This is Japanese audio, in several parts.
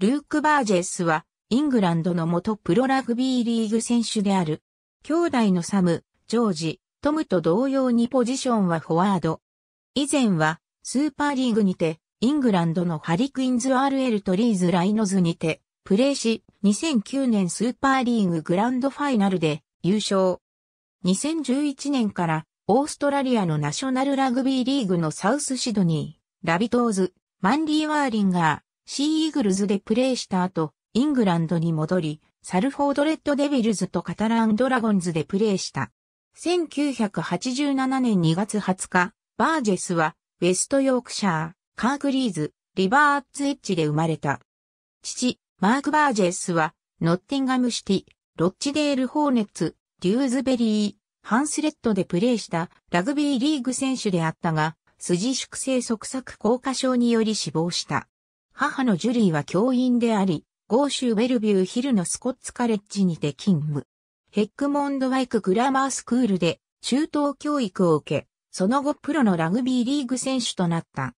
ルーク・バージェスは、イングランドの元プロラグビーリーグ選手である。兄弟のサム、ジョージ、トムと同様にポジションはフォワード。以前は、スーパーリーグにて、イングランドのハリクインズ RL とリーズ・ライノズにて、プレーし、2009年スーパーリーググランドファイナルで優勝。2011年から、オーストラリアのナショナルラグビーリーグのサウスシドニー、ラビトーズ、マンリー・ワーリンガー、シーイーグルズでプレーした後、イングランドに戻り、サルフォードレッドデビルズとカタランドラゴンズでプレーした。1987年2月20日、バージェスは、ウェストヨークシャー、カークリーズ、リバーツエッジで生まれた。父、マーク・バージェスは、ノッティンガムシティ、ロッチデール・ホーネッツ、デューズベリー、ハンスレッドでプレーしたラグビーリーグ選手であったが、筋縮性側索硬化症により死亡した。母のジュリーは教員であり、豪州ベルビューヒルのスコッツカレッジにて勤務。ヘックモンドワイクグラマースクールで中等教育を受け、その後プロのラグビーリーグ選手となった。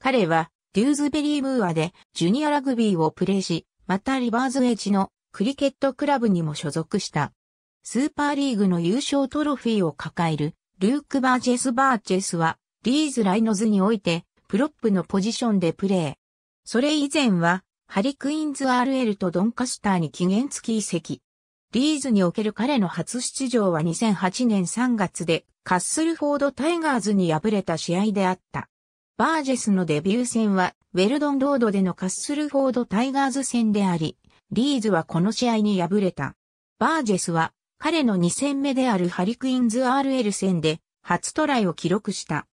彼はデューズベリームーアでジュニアラグビーをプレーし、またリバーズエッジのクリケットクラブにも所属した。スーパーリーグの優勝トロフィーを抱えるルーク・バージェス・バーチェスはリーズ・ライノズにおいてプロップのポジションでプレー。それ以前は、ハリクインズ RL とドンカスターに期限付き移籍。リーズにおける彼の初出場は2008年3月で、カッスルフォードタイガーズに敗れた試合であった。バージェスのデビュー戦は、ウェルドンロードでのカッスルフォードタイガーズ戦であり、リーズはこの試合に敗れた。バージェスは、彼の2戦目であるハリクインズ RL 戦で、初トライを記録した。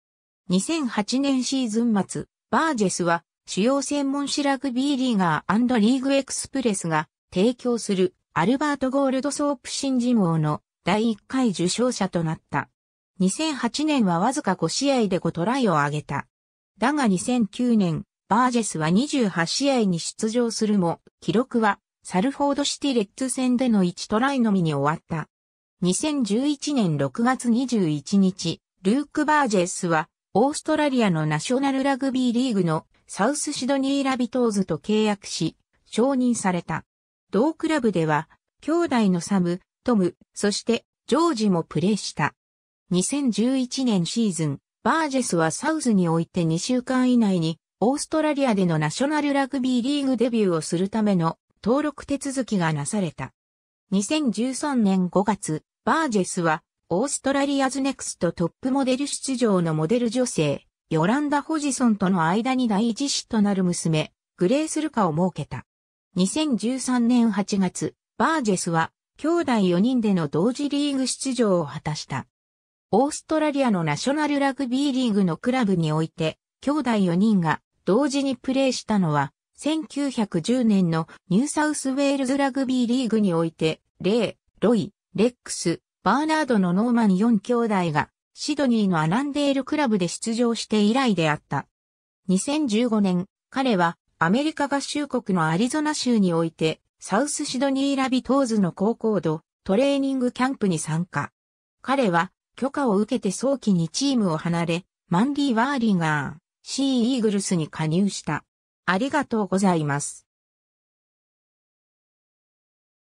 2008年シーズン末、バージェスは主要専門誌ラグビーリーガーリーグエクスプレスが提供するアルバート・ゴールドソープ新人王の第1回受賞者となった。2008年はわずか5試合で5トライを挙げた。だが2009年、バージェスは28試合に出場するも、記録はサルフォードシティレッツ戦での1トライのみに終わった。2011年6月21日、ルーク・バージェスは、オーストラリアのナショナルラグビーリーグのサウスシドニーラビトーズと契約し、承認された。同クラブでは、兄弟のサム、トム、そしてジョージもプレーした。2011年シーズン、バージェスはサウスにおいて2週間以内に、オーストラリアでのナショナルラグビーリーグデビューをするための登録手続きがなされた。2013年5月、バージェスは、オーストラリアズネクストトップモデル出場のモデル女性、ヨランダ・ホジソンとの間に第一子となる娘、グレース・ルカを設けた。2013年8月、バージェスは、兄弟4人での同時リーグ出場を果たした。オーストラリアのナショナルラグビーリーグのクラブにおいて、兄弟4人が同時にプレーしたのは、1910年のニューサウスウェールズラグビーリーグにおいて、レイ、ロイ、レックス、バーナードのノーマン4兄弟がシドニーのアランデールクラブで出場して以来であった。2015年、彼はアメリカ合衆国のアリゾナ州において、サウスシドニーラビトーズの高校度、トレーニングキャンプに参加。彼は許可を受けて早期にチームを離れ、マンディ・ワーリガー、シー・イーグルスに加入した。ありがとうございます。